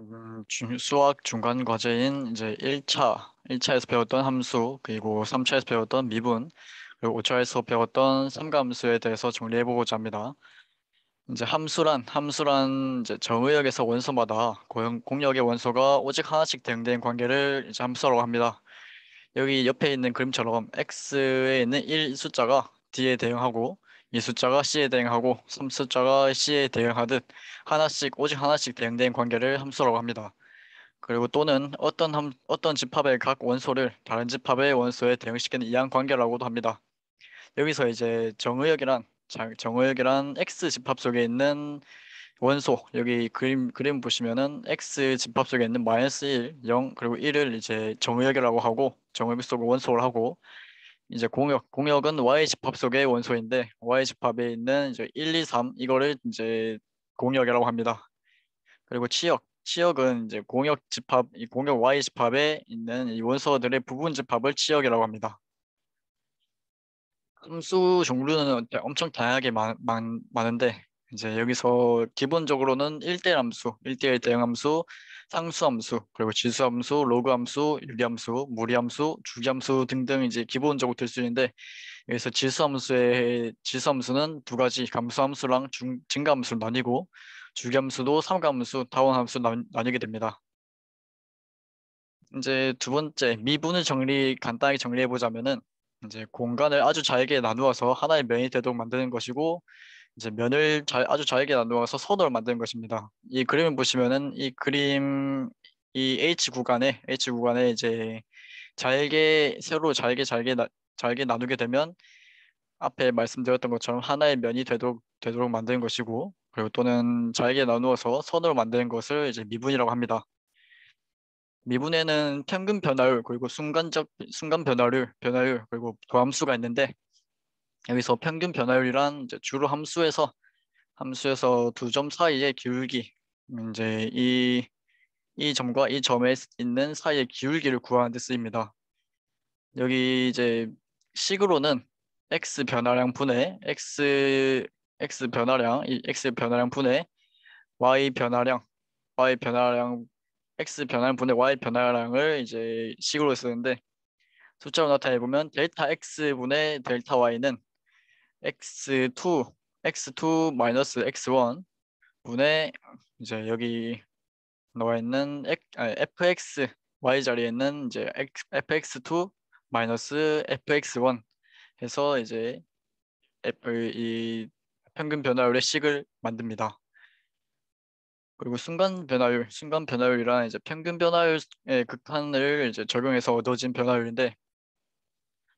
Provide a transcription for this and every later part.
음, 중- 수학 중간 과제인 이제 1차, 1차에서 배웠던 함수, 그리고 3차에서 배웠던 미분, 그리고 5차에서 배웠던 삼감수에 대해서 정리해보고자 합니다. 이제 함수란, 함수란 이제 정의역에서 원소마다 공- 공역의 원소가 오직 하나씩 대응된 관계를 이제 함수라고 합니다. 여기 옆에 있는 그림처럼 x에 있는 1 숫자가 d에 대응하고 이 숫자가 C에 대응하고 3 숫자가 C에 대응하듯 하나씩 오직 하나씩 대응된 관계를 함수라고 합니다. 그리고 또는 어떤 함, 어떤 집합의 각 원소를 다른 집합의 원소에 대응시키는 이항 관계라고도 합니다. 여기서 이제 정의역이란 정의역이란 X 집합 속에 있는 원소 여기 그림 그림 보시면은 X 집합 속에 있는 마이너스 1, 0 그리고 1을 이제 정의역이라고 하고 정의역 속 원소를 하고 이제 공역 공역은 Y 집합 속의 원소인데 Y 집합에 있는 이제 1, 2, 3 이거를 이제 공역이라고 합니다. 그리고 치역 치역은 이제 공역 집합 이 공역 Y 집합에 있는 이 원소들의 부분 집합을 치역이라고 합니다. 함수 종류는 엄청 다양하게 많, 많, 많은데 이제 여기서 기본적으로는 1대 함수, 1대1 대응 함수, 상수 함수, 그리고 지수 함수, 로그 함수, 유리 함수, 무리 함수, 주기 함수 등등 이제 기본적으로 될 수 있는데 여기서 지수 함수의 지수 함수는 두 가지 감수 함수랑 중, 증가 함수를 나뉘고 주기 함수도 삼가 함수, 다운 함수 나뉘게 됩니다. 이제 두 번째 미분을 정리 간단하게 정리해 보자면은 이제 공간을 아주 잘게 나누어서 하나의 면이 되도록 만드는 것이고 이제 면을 자, 아주 잘게 나누어서 선으로 만든 것입니다. 이 그림을 보시면은 이 그림 이 H 구간에 H 구간에 이제 잘게 세로 잘게 잘게 나, 잘게 나누게 되면 앞에 말씀드렸던 것처럼 하나의 면이 되도록 되도록 만드는 것이고 그리고 또는 잘게 나누어서 선으로 만드는 것을 이제 미분이라고 합니다. 미분에는 평균 변화율 그리고 순간적 순간 변화율 변화율 그리고 도함수가 있는데 여기서 평균 변화율이란 주로 함수에서 함수에서 두 점 사이의 기울기 이제 이, 이 점과 이 점에 있는 사이의 기울기를 구하는 데 쓰입니다. 여기 이제 식으로는 x 변화량 분의 x x 변화량 이 x 변화량 분의 y 변화량 y 변화량 x 변화량 분의 y 변화량을 이제 식으로 쓰는데 숫자로 나타내 보면 델타 x 분의 델타 y는 x2 x2 마이너스 x1 분의 이제 여기 나와 있는 fx y 자리에 있는 이제 fx2 마이너스 fx1 해서 이제 f 이 평균 변화율의 식을 만듭니다. 그리고 순간 변화율, 순간 변화율이란 이제 평균 변화율의 극한을 이제 적용해서 얻어진 변화율인데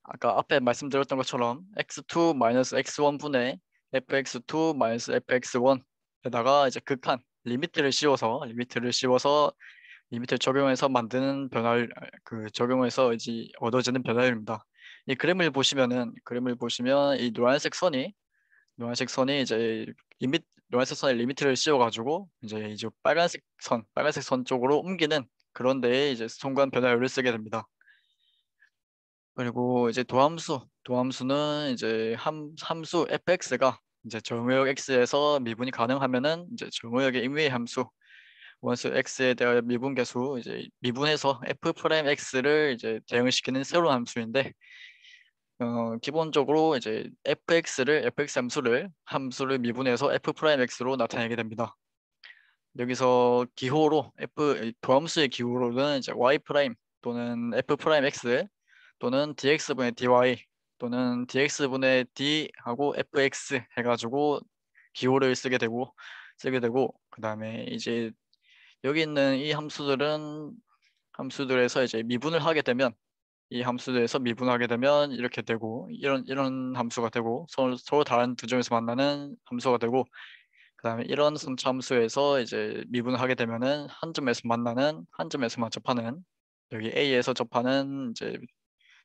아까 앞에 말씀드렸던 것처럼 x2 x1 분의 fx2 fx1에다가 이제 극한 리미트를 씌워서 리미트를 씌워서 리미트를 적용해서 만드는 변화를그 적용해서 이제 얻어지는 변화율입니다. 이 그림을 보시면은 그림을 보시면 이 노란색 선이 노란색 선이 이제 리미 노란색 선에 리미트를 씌워가지고 이제 이제 빨간색 선 빨간색 선 쪽으로 옮기는 그런데 이제 순관 변화율을 쓰게 됩니다. 그리고 이제 도함수, 도함수는 이제 함, 함수 fx가 이제 정의역 x에서 미분이 가능하면은 이제 정의역의 임의 함수 원수 x에 대한 미분 계수 이제 미분에서 f 프라임 x를 이제 대응시키는 새로운 함수인데 어, 기본적으로 이제 fx를 fx 함수를 함수를 미분해서 f 프라임 x로 나타내게 됩니다. 여기서 기호로 f 도함수의 기호로는 이제 y 프라임 또는 f 프라임 x 또는 dx분의 dy 또는 dx분의 d하고 fx 해가지고 기호를 쓰게 되고 쓰게 되고 그 다음에 이제 여기 있는 이 함수들은 함수들에서 이제 미분을 하게 되면 이 함수들에서 미분하게 되면 이렇게 되고 이런 이런 함수가 되고 서로, 서로 다른 두 점에서 만나는 함수가 되고 그 다음에 이런 성차함수에서 이제 미분하게 되면은 한 점에서 만나는 한 점에서만 접하는 여기 A에서 접하는 이제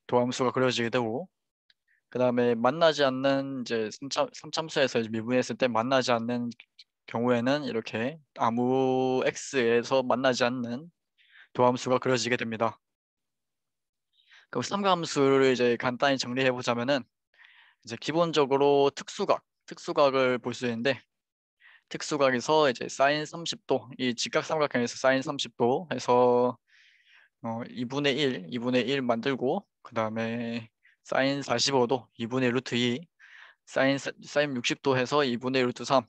도함수가 그려지게 되고 그 다음에 만나지 않는 이제 삼참, 삼참수에서 미분했을 때 만나지 않는 경우에는 이렇게 아무 x에서 만나지 않는 도함수가 그려지게 됩니다. 그럼 삼감수를 이제 간단히 정리해 보자면은 이제 기본적으로 특수각, 특수각을 볼 수 있는데 특수각에서 이제 사인 30도, 이 직각삼각형에서 사인 30도에서 어, 2분의 1, 2분의 1 만들고 그 다음에 사인 45도 2분의 루트 2 사인, 사인 60도 해서 2분의 루트 3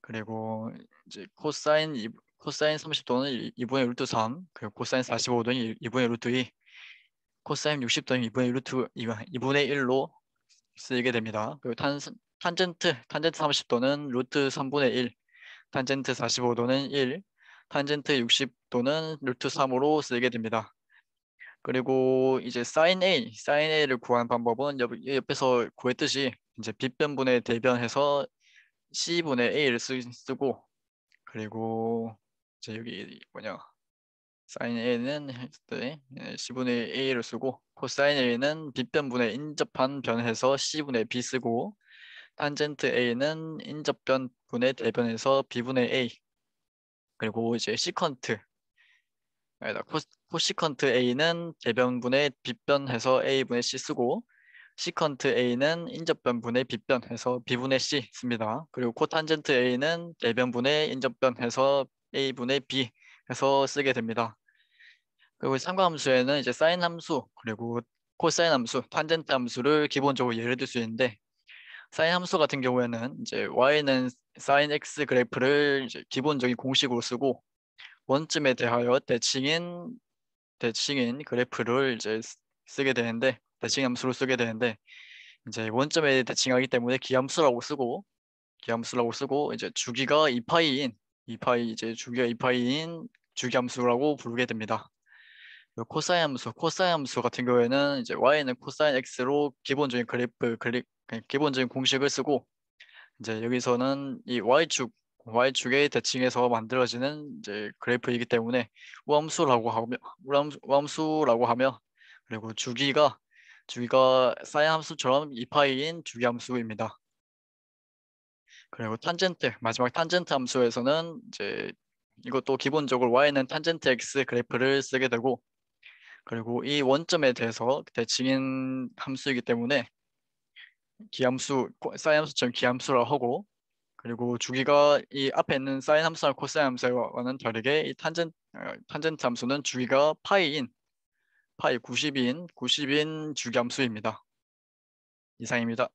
그리고 이제 코사인 2, 코사인 30도는 2분의 루트 3 그리고 코사인 45도는 2분의 루트 2 코사인 60도는 2분의 루트 2, 2분의 1로 쓰게 이 됩니다. 그리고 탄, 탄젠트 탄젠트 30도는 루트 3분의 1 탄젠트 45도는 1 탄젠트 60도는 루트 3으로 음. 쓰게 됩니다. 그리고 이제 사인 a, 사인 a를 구한 방법은 옆, 옆에서 구했듯이 이제 빗변분에 대변해서 c분의 a를 쓰, 쓰고 그리고 이제 여기 뭐냐 사인 a는 때 네, 네, c분의 a를 쓰고 코사인 a는 빗변분에 인접한 변해서 c분의 b 쓰고 탄젠트 a는 인접변분에 대변해서 b분의 a 그리고 이제 시퀀트 아니다 코시퀀트 A는 대변분의 빗변해서 A분의 C 쓰고 시퀀트 A는 인접변분의 빗변해서 B분의 C 씁니다. 그리고 코탄젠트 A는 대변분의 인접변해서 A분의 B 해서 쓰게 됩니다. 그리고 상관함수에는 이제 사인 함수 그리고 코사인 함수, 탄젠트 함수를 기본적으로 예를 들 수 있는데 사인 함수 같은 경우에는 이제 y는 사인 x 그래프를 이제 기본적인 공식으로 쓰고 원점에 대하여 대칭인 대칭인 그래프를 이제 쓰게 되는데 대칭 함수로 쓰게 되는데 이제 원점에 대칭하기 때문에 기함수라고 쓰고 기함수라고 쓰고 이제 주기가 2파이인 2파이 이제 주기가 2파이인 주기함수라고 부르게 됩니다. 코사인 함수, 코사인 함수 같은 경우에는 이제 y는 코사인 x로 기본적인 그래프, 그리, 기본적인 공식을 쓰고 이제 여기서는 이 y축, y축의 대칭에서 만들어지는 이제 그래프이기 때문에 우함수라고 하며 우함수, 라고 하며 그리고 주기가 주기가 사인 함수처럼 2파이인 주기 함수입니다. 그리고 탄젠트 마지막 탄젠트 함수에서는 이제 이것도 기본적으로 y는 탄젠트 x 그래프를 쓰게 되고 그리고 이 원점에 대해서 대칭인 함수이기 때문에 기함수, 사인 함수처럼 기함수라 고 하고 그리고 주기가 이 앞에 있는 사인 함수나 코사인 함수와는 다르게 이 탄젠, 어, 탄젠트 함수는 주기가 파이인 파이 90인 90인 주기 함수입니다. 이상입니다.